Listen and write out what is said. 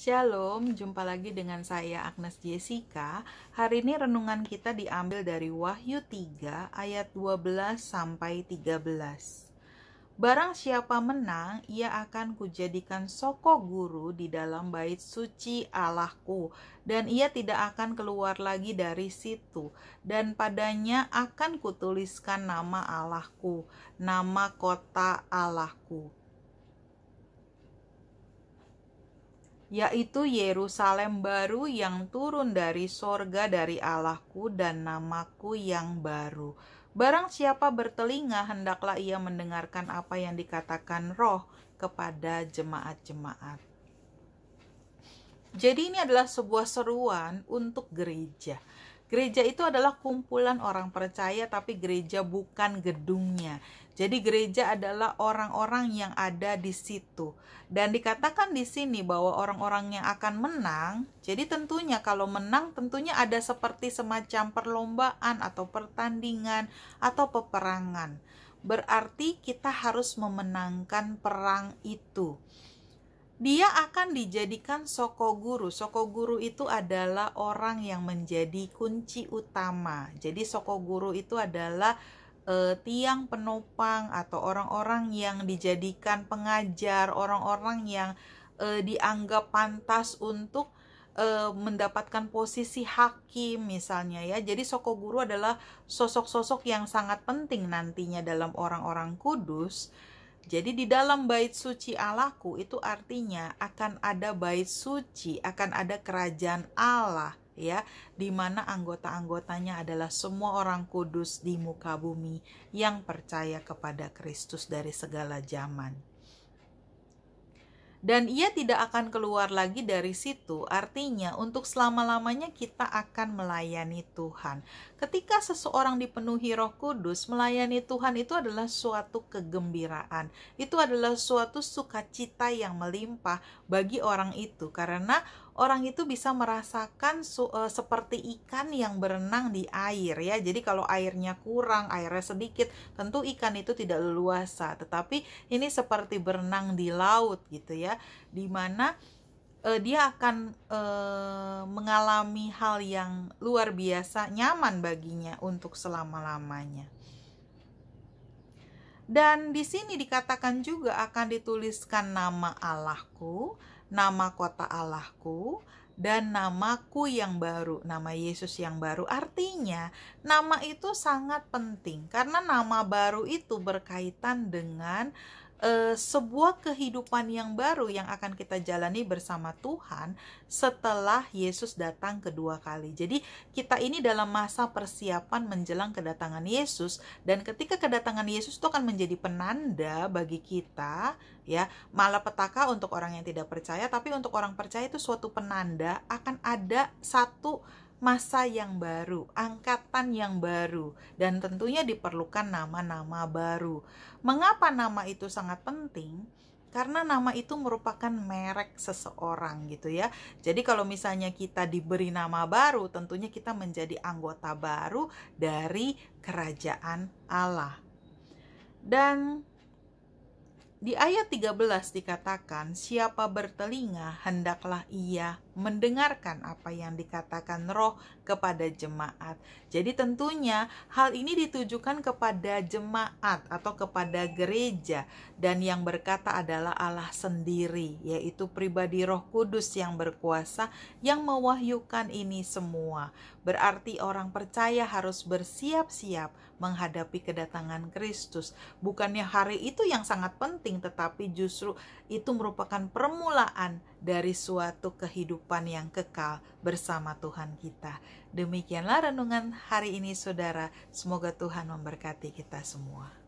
Shalom, jumpa lagi dengan saya Agnes Jessica. Hari ini renungan kita diambil dari Wahyu 3 ayat 12 sampai 13. Barang siapa menang, ia akan kujadikan soko guru di dalam bait suci Allahku, dan ia tidak akan keluar lagi dari situ, dan padanya akan kutuliskan nama Allahku, nama kota Allahku yaitu Yerusalem baru yang turun dari sorga dari Allahku dan namaku yang baru. Barang siapa bertelinga, hendaklah ia mendengarkan apa yang dikatakan roh kepada jemaat-jemaat. Jadi ini adalah sebuah seruan untuk gereja. Gereja itu adalah kumpulan orang percaya, tapi gereja bukan gedungnya. Jadi gereja adalah orang-orang yang ada di situ. Dan dikatakan di sini bahwa orang-orang yang akan menang, jadi tentunya kalau menang tentunya ada seperti semacam perlombaan atau pertandingan atau peperangan. Berarti kita harus memenangkan perang itu dia akan dijadikan soko guru. Soko guru itu adalah orang yang menjadi kunci utama. Jadi soko guru itu adalah e, tiang penopang atau orang-orang yang dijadikan pengajar, orang-orang yang e, dianggap pantas untuk e, mendapatkan posisi hakim misalnya ya. Jadi soko guru adalah sosok-sosok yang sangat penting nantinya dalam orang-orang kudus jadi di dalam bait suci Allahku itu artinya akan ada bait suci, akan ada kerajaan Allah ya, di mana anggota-anggotanya adalah semua orang kudus di muka bumi yang percaya kepada Kristus dari segala zaman dan ia tidak akan keluar lagi dari situ. Artinya, untuk selama-lamanya kita akan melayani Tuhan. Ketika seseorang dipenuhi Roh Kudus, melayani Tuhan itu adalah suatu kegembiraan. Itu adalah suatu sukacita yang melimpah bagi orang itu karena orang itu bisa merasakan su, uh, seperti ikan yang berenang di air ya. Jadi kalau airnya kurang, airnya sedikit, tentu ikan itu tidak leluasa. Tetapi ini seperti berenang di laut gitu ya, dimana uh, eh, dia akan uh, mengalami hal yang luar biasa nyaman baginya untuk selama lamanya. Dan di sini dikatakan juga akan dituliskan nama Allahku nama kota Allahku dan namaku yang baru, nama Yesus yang baru. Artinya, nama itu sangat penting karena nama baru itu berkaitan dengan Eh, sebuah kehidupan yang baru yang akan kita jalani bersama Tuhan setelah Yesus datang kedua kali. Jadi kita ini dalam masa persiapan menjelang kedatangan Yesus dan ketika kedatangan Yesus itu akan menjadi penanda bagi kita ya malapetaka untuk orang yang tidak percaya tapi untuk orang percaya itu suatu penanda akan ada satu masa yang baru, angkatan yang baru, dan tentunya diperlukan nama-nama baru. Mengapa nama itu sangat penting? Karena nama itu merupakan merek seseorang gitu ya. Jadi kalau misalnya kita diberi nama baru, tentunya kita menjadi anggota baru dari kerajaan Allah. Dan di ayat 13 dikatakan, siapa bertelinga hendaklah ia mendengarkan apa yang dikatakan roh kepada jemaat. Jadi tentunya hal ini ditujukan kepada jemaat atau kepada gereja dan yang berkata adalah Allah sendiri yaitu pribadi Roh Kudus yang berkuasa yang mewahyukan ini semua. Berarti orang percaya harus bersiap-siap menghadapi kedatangan Kristus. Bukannya hari itu yang sangat penting tetapi justru itu merupakan permulaan dari suatu kehidupan kehidupan yang kekal bersama Tuhan kita. Demikianlah renungan hari ini, saudara. Semoga Tuhan memberkati kita semua.